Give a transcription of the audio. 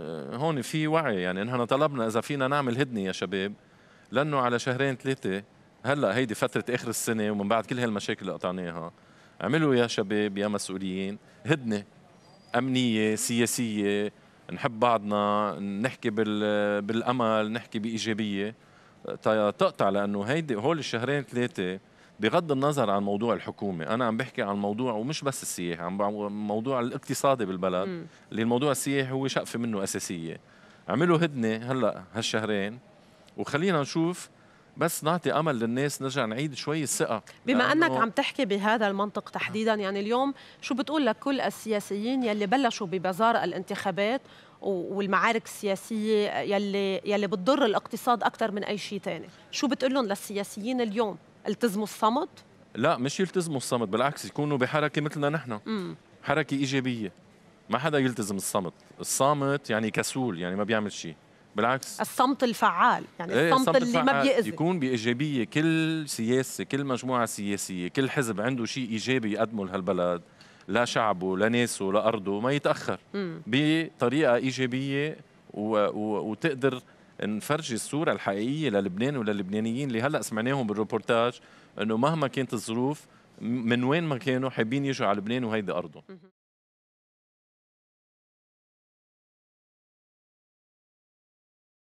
آه، هون في وعي يعني نحن طلبنا اذا فينا نعمل هدنه يا شباب لانه على شهرين ثلاثه هلا هيدي فتره اخر السنه ومن بعد كل هالمشاكل اللي قطعناها عملوا يا شباب يا مسؤولين هدنه امنيه سياسيه نحب بعضنا نحكي بالامل نحكي بايجابيه تقطع لانه هيدي هول الشهرين ثلاثه بغض النظر عن موضوع الحكومه انا عم بحكي عن موضوع ومش بس السياحه عم موضوع الاقتصادي بالبلد اللي الموضوع السياحي هو شقفه منه اساسيه عملوا هدنه هلا هالشهرين وخلينا نشوف بس نعطي امل للناس نرجع نعيد شوي الثقه بما انك عم تحكي بهذا المنطق تحديدا يعني اليوم شو بتقول لكل لك السياسيين يلي بلشوا ببازار الانتخابات والمعارك السياسيه يلي يلي بتضر الاقتصاد اكثر من اي شيء ثاني شو بتقول لهم للسياسيين اليوم التزموا الصمت؟ لا مش يلتزموا الصمت بالعكس يكونوا بحركة مثلنا نحن مم. حركة إيجابية ما حدا يلتزم الصمت الصامت يعني كسول يعني ما بيعمل شيء بالعكس الصمت الفعال يعني ايه الصمت, الصمت اللي ما بيأذي يكون بإيجابية كل سياسة كل مجموعة سياسية كل حزب عنده شيء إيجابي يقدمه لهالبلد لا شعبه لا ناسه لا أرضه ما يتأخر مم. بطريقة إيجابية و... و... وتقدر نفرجي الصوره الحقيقيه للبنان وللبنانيين اللي هلا سمعناهم بالروبورتاج انه مهما كانت الظروف من وين ما كانوا حابين يجوا على لبنان وهيدي ارضهم